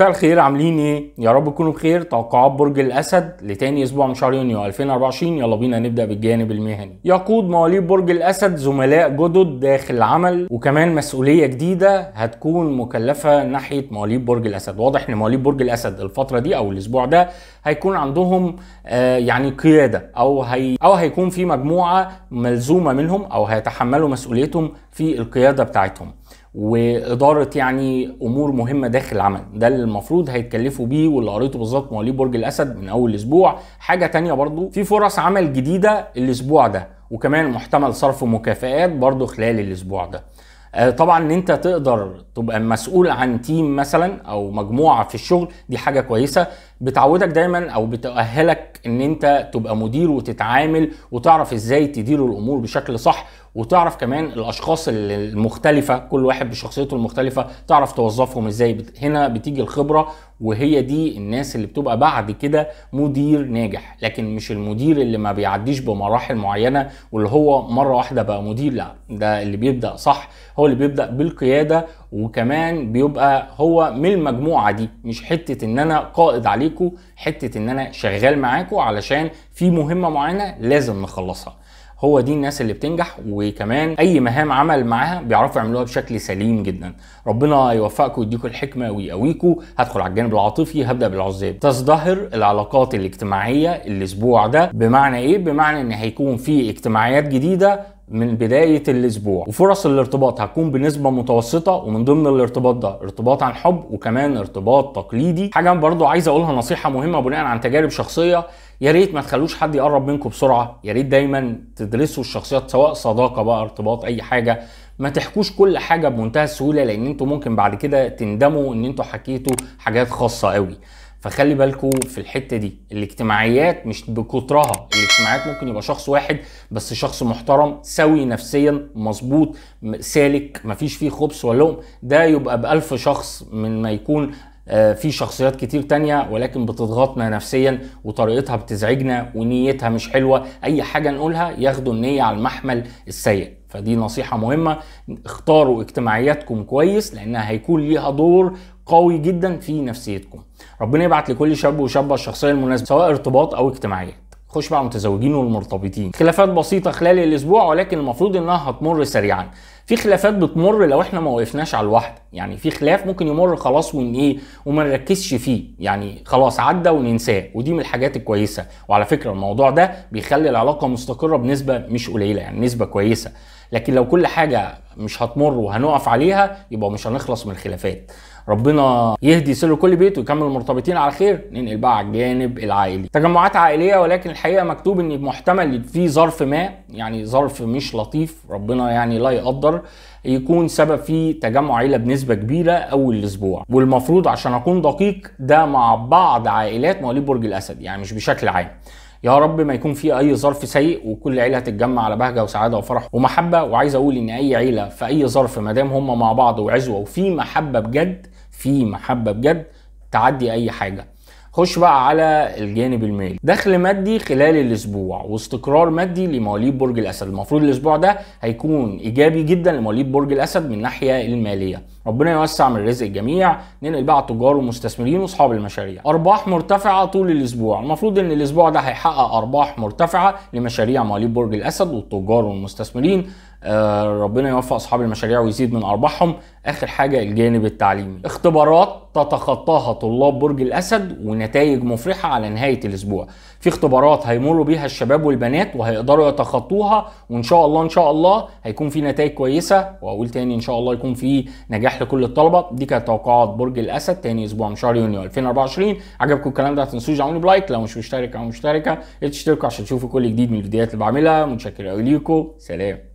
مساء الخير عاملين ايه؟ يا رب تكونوا بخير توقعات برج الاسد لتاني اسبوع من شهر يونيو 2024 يلا بينا نبدا بالجانب المهني. يقود مواليد برج الاسد زملاء جدد داخل العمل وكمان مسؤوليه جديده هتكون مكلفه ناحيه مواليد برج الاسد، واضح ان مواليد برج الاسد الفتره دي او الاسبوع ده هيكون عندهم آه يعني قياده او هي او هيكون في مجموعه ملزومه منهم او هيتحملوا مسؤوليتهم في القياده بتاعتهم. واداره يعني امور مهمه داخل العمل ده اللي المفروض هيتكلفوا بيه واللي قريته بالظبط مواليد برج الاسد من اول اسبوع حاجه تانية برضو في فرص عمل جديده الاسبوع ده وكمان محتمل صرف مكافآت برضو خلال الاسبوع ده آه، طبعا ان انت تقدر تبقى مسؤول عن تيم مثلا او مجموعه في الشغل دي حاجه كويسه بتعودك دايما او بتؤهلك ان انت تبقى مدير وتتعامل وتعرف ازاي تدير الامور بشكل صح وتعرف كمان الاشخاص المختلفه كل واحد بشخصيته المختلفه تعرف توظفهم ازاي بت... هنا بتيجي الخبره وهي دي الناس اللي بتبقى بعد كده مدير ناجح لكن مش المدير اللي ما بيعديش بمراحل معينه واللي هو مره واحده بقى مدير لا ده اللي بيبدا صح هو اللي بيبدا بالقياده وكمان بيبقى هو من المجموعه دي مش حته ان انا قائد عليك عليكم حته ان انا شغال معاكم علشان في مهمه معينه لازم نخلصها هو دي الناس اللي بتنجح وكمان اي مهام عمل معاها بيعرفوا يعملوها بشكل سليم جدا ربنا يوفقكم ويديكم الحكمه ويقويكم هدخل على الجانب العاطفي هبدا بالعزاب تزدهر العلاقات الاجتماعيه الاسبوع ده بمعنى ايه بمعنى ان هيكون في اجتماعيات جديده من بداية الأسبوع وفرص الارتباط هتكون بنسبة متوسطة ومن ضمن الارتباط ده ارتباط عن حب وكمان ارتباط تقليدي حاجة برضو عايز أقولها نصيحة مهمة بناء عن تجارب شخصية يا ريت ما تخلوش حد يقرب منكم بسرعة يا ريت دايما تدرسوا الشخصيات سواء صداقة بقى ارتباط أي حاجة ما تحكوش كل حاجة بمنتهى السهولة لأن انتوا ممكن بعد كده تندموا إن انتوا حكيتوا حاجات خاصة قوي فخلي بالكم في الحته دي الاجتماعيات مش بكترها الاجتماعيات ممكن يبقى شخص واحد بس شخص محترم سوي نفسيا مظبوط سالك مفيش فيه خبث ولوم ده يبقى بألف شخص من ما يكون آه، في شخصيات كتير تانية ولكن بتضغطنا نفسيا وطريقتها بتزعجنا ونيتها مش حلوة أي حاجة نقولها ياخدوا النية على المحمل السيء فدي نصيحه مهمه اختاروا اجتماعياتكم كويس لانها هيكون ليها دور قوي جدا في نفسيتكم ربنا يبعت لكل شاب وشابه الشخصيه المناسبه سواء ارتباط او اجتماعيات خش بقى المتزوجين والمرتبطين خلافات بسيطه خلال الاسبوع ولكن المفروض انها هتمر سريعا في خلافات بتمر لو احنا ما وقفناش على الواحد يعني في خلاف ممكن يمر خلاص وان ايه وما نركزش فيه يعني خلاص عدى وننساه ودي من الحاجات الكويسه وعلى فكره الموضوع ده بيخلي العلاقه مستقره بنسبه مش قليله يعني نسبه كويسه لكن لو كل حاجه مش هتمر وهنقف عليها يبقى مش هنخلص من الخلافات ربنا يهدي سر كل بيت ويكمل المرتبطين على خير ننقل بقى على الجانب العائلي تجمعات عائليه ولكن الحقيقه مكتوب ان محتمل في ظرف ما يعني ظرف مش لطيف ربنا يعني لا يقدر يكون سبب في تجمع عيله بنسبه كبيره اول الاسبوع والمفروض عشان اكون دقيق ده مع بعض عائلات مواليد برج الاسد يعني مش بشكل عام يا رب ما يكون في اي ظرف سيء وكل عيله تتجمع على بهجه وسعاده وفرح ومحبه وعايز اقول ان اي عيله في اي ظرف ما دام هم مع بعض وعزوه وفي محبه بجد في محبه بجد تعدي اي حاجه خش بقى على الجانب المالي دخل مادي خلال الاسبوع واستقرار مادي لمواليد برج الاسد المفروض الاسبوع ده هيكون ايجابي جدا لمواليد برج الاسد من الناحيه الماليه ربنا يوسع من رزق الجميع ننقل بقى تجار ومستثمرين واصحاب المشاريع ارباح مرتفعه طول الاسبوع المفروض ان الاسبوع ده هيحقق ارباح مرتفعه لمشاريع مواليد برج الاسد والتجار والمستثمرين آه، ربنا يوفق اصحاب المشاريع ويزيد من ارباحهم اخر حاجه الجانب التعليمي اختبارات تتخطاها طلاب برج الاسد ونتائج مفرحه على نهايه الاسبوع في اختبارات هيمروا بيها الشباب والبنات وهيقدروا يتخطوها وان شاء الله ان شاء الله هيكون في نتائج كويسه واقول تاني ان شاء الله يكون في نجاح لكل الطلبه دي كانت توقعات برج الاسد تاني اسبوع من شهر يونيو 2024 عجبكم الكلام ده ما تنسوش تعملوا بلايك لو مش مشترك او مشتركه تشتركوا عشان تشوفوا كل جديد من الفيديوهات اللي بعملها متشكر قوي ليكم سلام